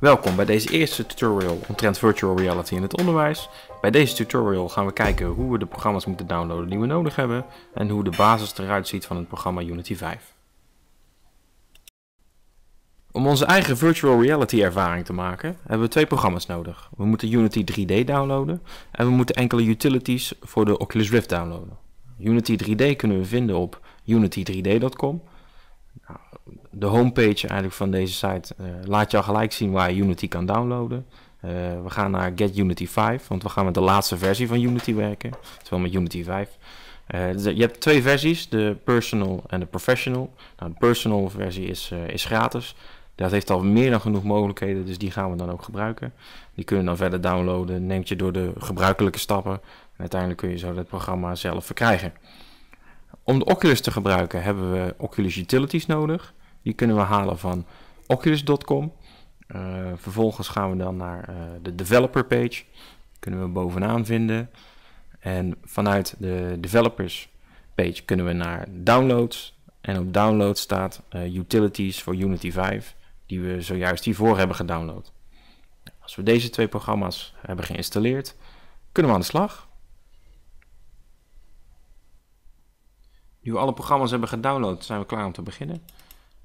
Welkom bij deze eerste tutorial omtrent Virtual Reality in het onderwijs. Bij deze tutorial gaan we kijken hoe we de programma's moeten downloaden die we nodig hebben en hoe de basis eruit ziet van het programma Unity 5. Om onze eigen Virtual Reality ervaring te maken hebben we twee programma's nodig. We moeten Unity 3D downloaden en we moeten enkele utilities voor de Oculus Rift downloaden. Unity 3D kunnen we vinden op unity3d.com nou, de homepage eigenlijk van deze site eh, laat je al gelijk zien waar je Unity kan downloaden. Eh, we gaan naar Get Unity 5, want we gaan met de laatste versie van Unity werken. Terwijl met Unity 5. Eh, dus, je hebt twee versies, de personal en de professional. Nou, de personal versie is, is gratis. Dat heeft al meer dan genoeg mogelijkheden, dus die gaan we dan ook gebruiken. Die kun je dan verder downloaden, neemt je door de gebruikelijke stappen. En uiteindelijk kun je zo dat programma zelf verkrijgen. Om de Oculus te gebruiken hebben we Oculus Utilities nodig. Die kunnen we halen van oculus.com. Eh, vervolgens gaan we dan naar eh, de developer page. Die kunnen we bovenaan vinden. En vanuit de developers page kunnen we naar downloads. En op download staat eh, utilities voor Unity 5, die we zojuist hiervoor hebben gedownload. Als we deze twee programma's hebben geïnstalleerd, kunnen we aan de slag. Nu we alle programma's hebben gedownload, zijn we klaar om te beginnen. Dat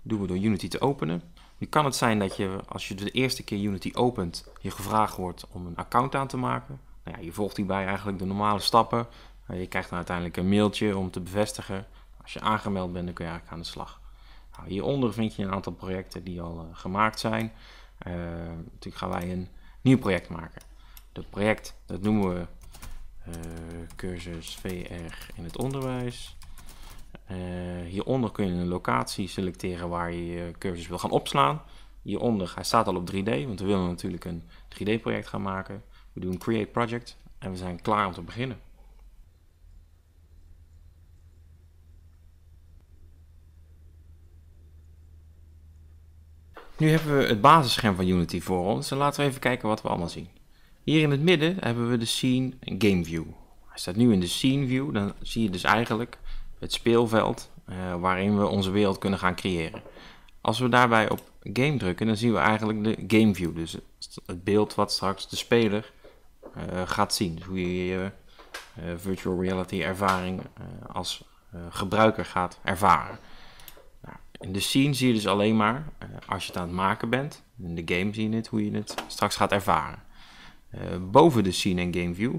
doen we door Unity te openen. Nu kan het zijn dat je, als je de eerste keer Unity opent, je gevraagd wordt om een account aan te maken. Nou ja, je volgt hierbij eigenlijk de normale stappen. Nou, je krijgt dan uiteindelijk een mailtje om te bevestigen. Als je aangemeld bent, dan kun je eigenlijk aan de slag. Nou, hieronder vind je een aantal projecten die al eh, gemaakt zijn. Uh, natuurlijk gaan wij een nieuw project maken. Dat project, dat noemen we eh, cursus VR in het onderwijs. Eh, hieronder kun je een locatie selecteren waar je je cursus wil gaan opslaan. Hieronder, hij staat al op 3D, want we willen natuurlijk een 3D-project gaan maken. We doen Create Project en we zijn klaar om te beginnen. Nu hebben we het basisscherm van Unity voor ons en laten we even kijken wat we allemaal zien. Hier in het midden hebben we de Scene Game View. Hij staat nu in de Scene View, dan zie je dus eigenlijk het speelveld eh, waarin we onze wereld kunnen gaan creëren. Als we daarbij op game drukken, dan zien we eigenlijk de game view. Dus het beeld wat straks de speler eh, gaat zien. Dus hoe je je eh, virtual reality ervaring als gebruiker gaat ervaren. Nou, in de scene zie je dus alleen maar als je het aan het maken bent. In de game zie je het, hoe je het straks gaat ervaren. boven de scene en game view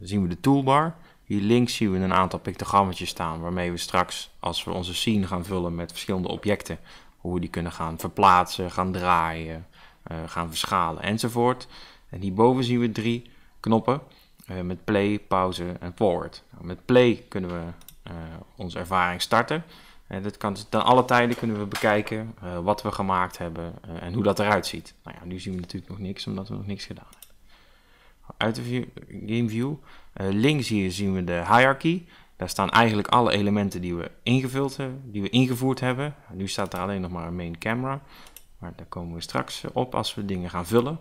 zien we de toolbar. Hier links zien we een aantal pictogrammetjes staan waarmee we straks, als we onze scene gaan vullen met verschillende objecten, hoe we die kunnen gaan verplaatsen, gaan draaien, eh, gaan verschalen enzovoort. En hierboven zien we drie knoppen eh, met play, pauze en forward. Nou, met play kunnen we eh, onze ervaring starten. En dat kan, ten alle tijden kunnen we bekijken wat we gemaakt hebben en hoe dat eruit ziet. Nou ja, nu zien we natuurlijk nog niks, omdat we nog niks gedaan hebben uit de game view. Eh, links hier zien we de hiërarchie. Daar staan eigenlijk alle elementen die we ingevuld hebben, die we ingevoerd hebben. Nu staat er alleen nog maar een main camera. Maar daar komen we straks op als we dingen gaan vullen.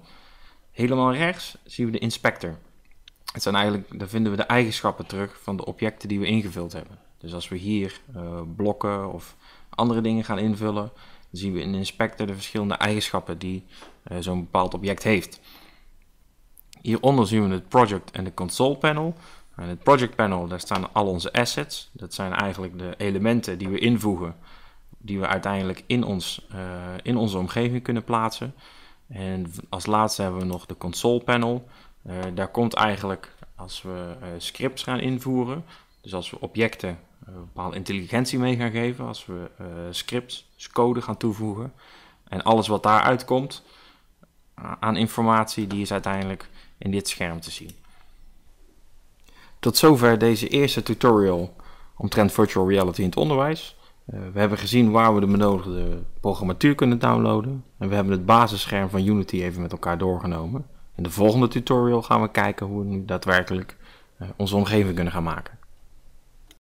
Helemaal rechts zien we de inspector. Het zijn eigenlijk, daar vinden we de eigenschappen terug van de objecten die we ingevuld hebben. Dus als we hier eh, blokken of andere dingen gaan invullen, dan zien we in de inspector de verschillende eigenschappen die eh, zo'n bepaald object heeft. Hieronder zien we het project en de console panel. En het project panel, daar staan al onze assets. Dat zijn eigenlijk de elementen die we invoegen, die we uiteindelijk in, ons, eh, in onze omgeving kunnen plaatsen. En als laatste hebben we nog de console panel. Eh, daar komt eigenlijk als we eh, scripts gaan invoeren, dus als we objecten een bepaalde intelligentie mee gaan geven, als we scripts, dus code gaan toevoegen. En alles wat daaruit komt aan informatie, die is uiteindelijk in dit scherm te zien. Tot zover deze eerste tutorial omtrent virtual reality in het onderwijs. Eh, we hebben gezien waar we de benodigde programmatuur kunnen downloaden. En we hebben het basisscherm van Unity even met elkaar doorgenomen. In de volgende tutorial gaan we kijken hoe we nu daadwerkelijk eh, onze omgeving kunnen gaan maken.